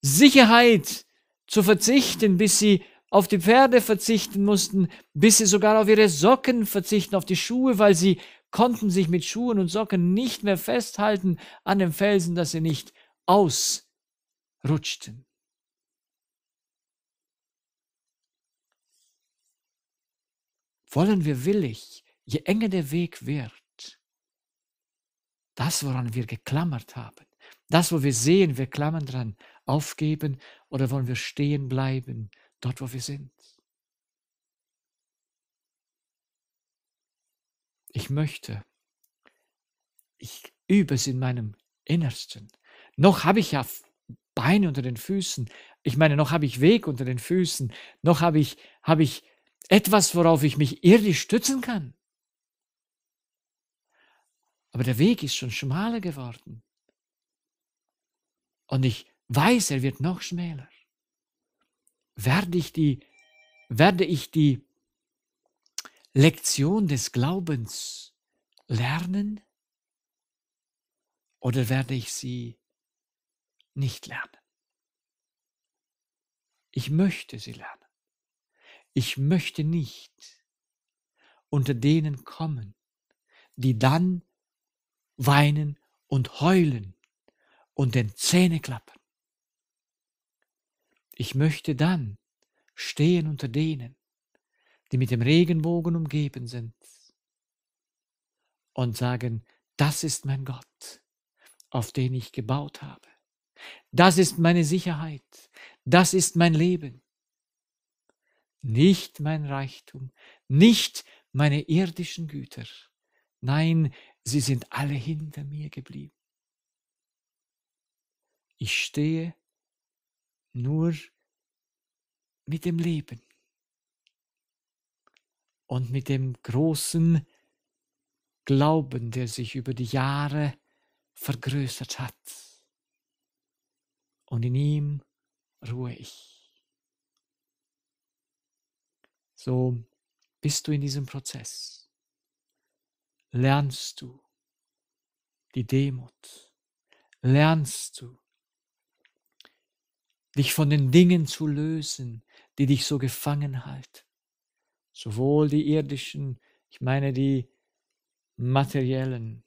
A: Sicherheit zu verzichten, bis sie auf die Pferde verzichten mussten, bis sie sogar auf ihre Socken verzichten, auf die Schuhe, weil sie konnten sich mit Schuhen und Socken nicht mehr festhalten an dem Felsen, dass sie nicht ausrutschten. Wollen wir willig, je enger der Weg wird, das, woran wir geklammert haben, das, wo wir sehen, wir klammern dran, aufgeben oder wollen wir stehen bleiben, dort wo wir sind? Ich möchte, ich übe es in meinem Innersten. Noch habe ich ja Beine unter den Füßen. Ich meine, noch habe ich Weg unter den Füßen. Noch habe ich, habe ich etwas, worauf ich mich irdisch stützen kann. Aber der Weg ist schon schmaler geworden. Und ich weiß, er wird noch schmäler, werde ich die, werde ich die Lektion des Glaubens lernen oder werde ich sie nicht lernen? Ich möchte sie lernen. Ich möchte nicht unter denen kommen, die dann weinen und heulen und den Zähne klappen. Ich möchte dann stehen unter denen, die mit dem Regenbogen umgeben sind und sagen, das ist mein Gott, auf den ich gebaut habe. Das ist meine Sicherheit. Das ist mein Leben. Nicht mein Reichtum, nicht meine irdischen Güter. Nein, sie sind alle hinter mir geblieben. Ich stehe nur mit dem Leben und mit dem großen Glauben, der sich über die Jahre vergrößert hat. Und in ihm ruhe ich. So bist du in diesem Prozess. Lernst du die Demut. Lernst du dich von den Dingen zu lösen, die dich so gefangen halten. Sowohl die irdischen, ich meine die materiellen,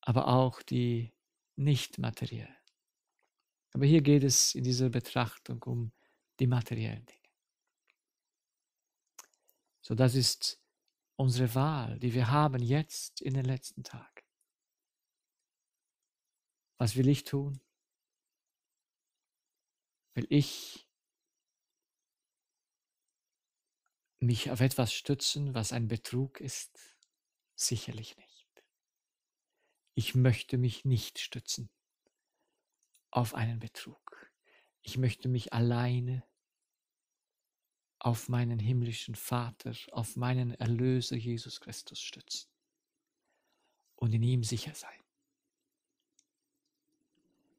A: aber auch die nicht materiellen. Aber hier geht es in dieser Betrachtung um die materiellen Dinge. So, das ist unsere Wahl, die wir haben jetzt in den letzten Tagen. Was will ich tun? Will ich mich auf etwas stützen, was ein Betrug ist? Sicherlich nicht. Ich möchte mich nicht stützen auf einen Betrug. Ich möchte mich alleine auf meinen himmlischen Vater, auf meinen Erlöser Jesus Christus stützen und in ihm sicher sein.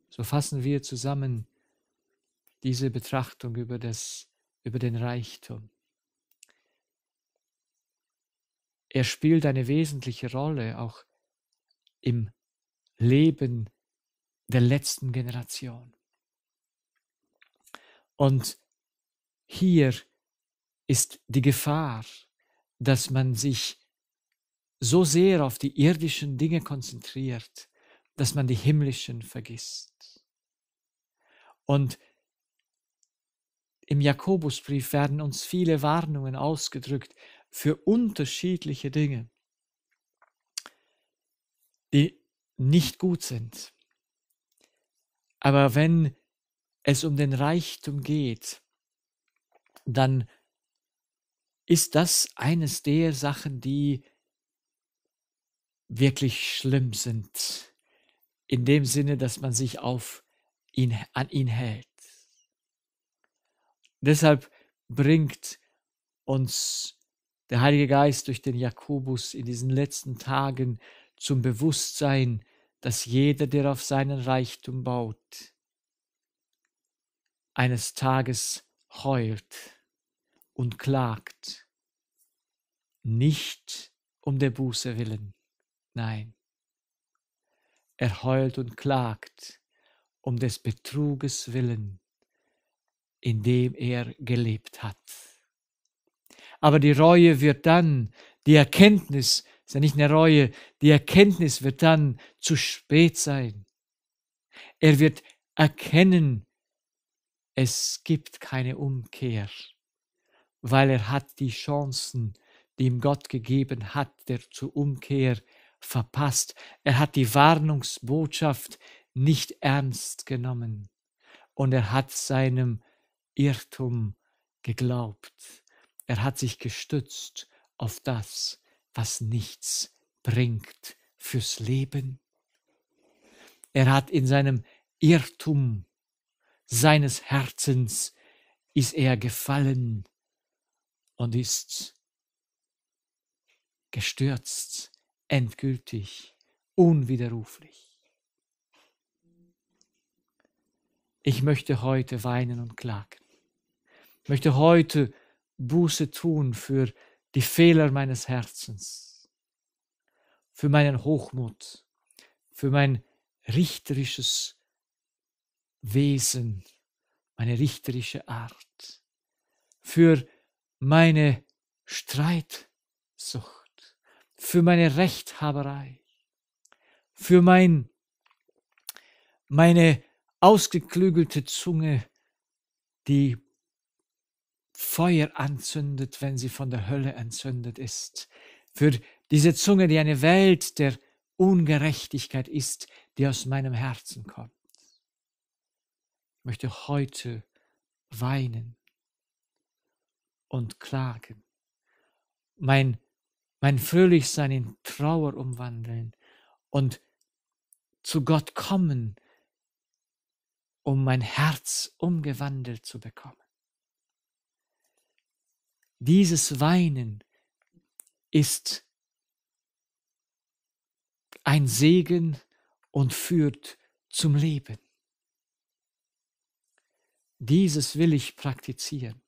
A: So fassen wir zusammen diese Betrachtung über, das, über den Reichtum. Er spielt eine wesentliche Rolle auch im Leben der letzten Generation. Und hier ist die Gefahr, dass man sich so sehr auf die irdischen Dinge konzentriert, dass man die himmlischen vergisst. Und im Jakobusbrief werden uns viele Warnungen ausgedrückt für unterschiedliche Dinge, die nicht gut sind. Aber wenn es um den Reichtum geht, dann ist das eines der Sachen, die wirklich schlimm sind, in dem Sinne, dass man sich auf ihn, an ihn hält. Deshalb bringt uns der Heilige Geist durch den Jakobus in diesen letzten Tagen zum Bewusstsein, dass jeder, der auf seinen Reichtum baut, eines Tages heult und klagt, nicht um der Buße willen, nein, er heult und klagt um des Betruges willen, in dem er gelebt hat. Aber die Reue wird dann, die Erkenntnis, ist ja nicht eine Reue, die Erkenntnis wird dann zu spät sein. Er wird erkennen, es gibt keine Umkehr, weil er hat die Chancen, die ihm Gott gegeben hat, der zur Umkehr verpasst. Er hat die Warnungsbotschaft nicht ernst genommen und er hat seinem Irrtum geglaubt. Er hat sich gestützt auf das, was nichts bringt fürs Leben. Er hat in seinem Irrtum seines Herzens ist er gefallen und ist gestürzt, endgültig, unwiderruflich. Ich möchte heute weinen und klagen. Ich möchte heute Buße tun für die Fehler meines Herzens, für meinen Hochmut, für mein richterisches Wesen, meine richterische Art, für meine Streitsucht, für meine Rechthaberei, für mein, meine ausgeklügelte Zunge, die Feuer anzündet, wenn sie von der Hölle entzündet ist. Für diese Zunge, die eine Welt der Ungerechtigkeit ist, die aus meinem Herzen kommt. Ich möchte heute weinen und klagen, mein, mein Fröhlichsein in Trauer umwandeln und zu Gott kommen, um mein Herz umgewandelt zu bekommen. Dieses Weinen ist ein Segen und führt zum Leben. Dieses will ich praktizieren.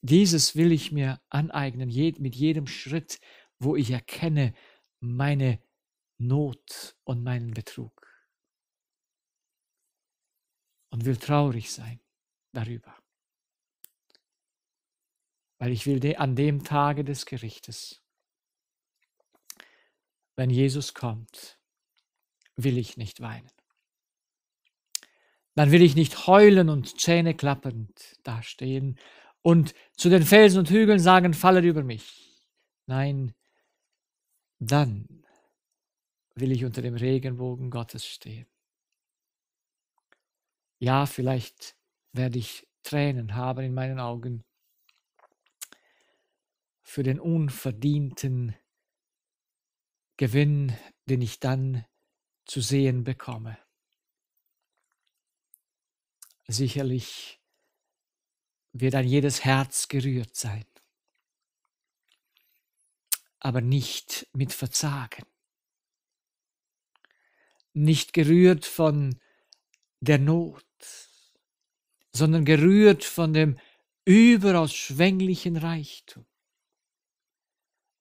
A: Dieses will ich mir aneignen, mit jedem Schritt, wo ich erkenne meine Not und meinen Betrug. Und will traurig sein darüber weil ich will an dem Tage des Gerichtes, wenn Jesus kommt, will ich nicht weinen. Dann will ich nicht heulen und Zähne klappernd dastehen und zu den Felsen und Hügeln sagen, fallet über mich. Nein, dann will ich unter dem Regenbogen Gottes stehen. Ja, vielleicht werde ich Tränen haben in meinen Augen, für den unverdienten Gewinn, den ich dann zu sehen bekomme. Sicherlich wird an jedes Herz gerührt sein, aber nicht mit Verzagen, nicht gerührt von der Not, sondern gerührt von dem überaus schwänglichen Reichtum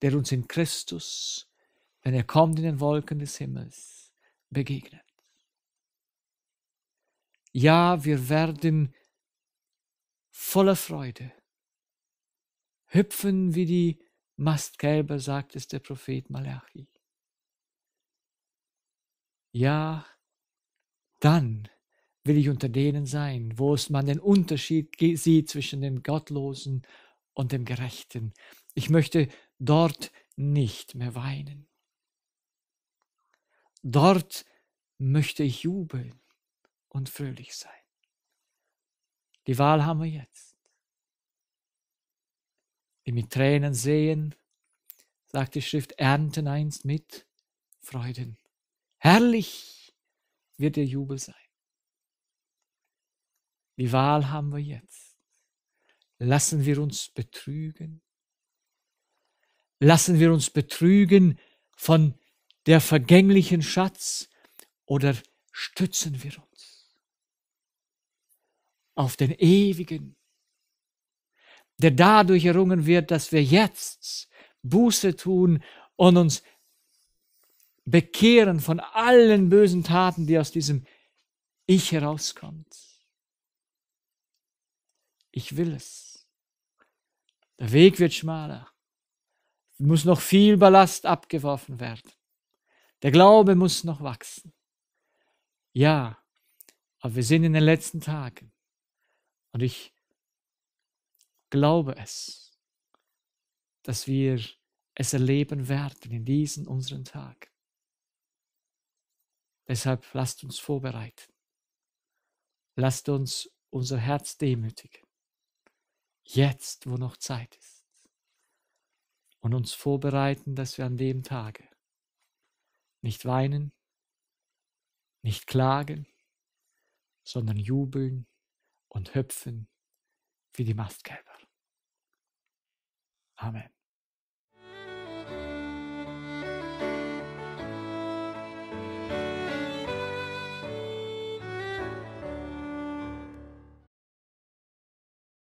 A: der uns in Christus, wenn er kommt in den Wolken des Himmels, begegnet. Ja, wir werden voller Freude hüpfen wie die Mastkälber, sagt es der Prophet Malachi. Ja, dann will ich unter denen sein, wo es man den Unterschied sieht zwischen dem Gottlosen und dem Gerechten. Ich möchte dort nicht mehr weinen. Dort möchte ich jubeln und fröhlich sein. Die Wahl haben wir jetzt. Die mit Tränen sehen, sagt die Schrift, ernten einst mit Freuden. Herrlich wird der Jubel sein. Die Wahl haben wir jetzt. Lassen wir uns betrügen Lassen wir uns betrügen von der vergänglichen Schatz oder stützen wir uns auf den ewigen, der dadurch errungen wird, dass wir jetzt Buße tun und uns bekehren von allen bösen Taten, die aus diesem Ich herauskommt. Ich will es. Der Weg wird schmaler muss noch viel Ballast abgeworfen werden. Der Glaube muss noch wachsen. Ja, aber wir sind in den letzten Tagen. Und ich glaube es, dass wir es erleben werden in diesen unseren Tagen. Deshalb lasst uns vorbereiten. Lasst uns unser Herz demütigen. Jetzt, wo noch Zeit ist und uns vorbereiten, dass wir an dem Tage nicht weinen, nicht klagen, sondern jubeln und hüpfen wie die Mastkälber. Amen.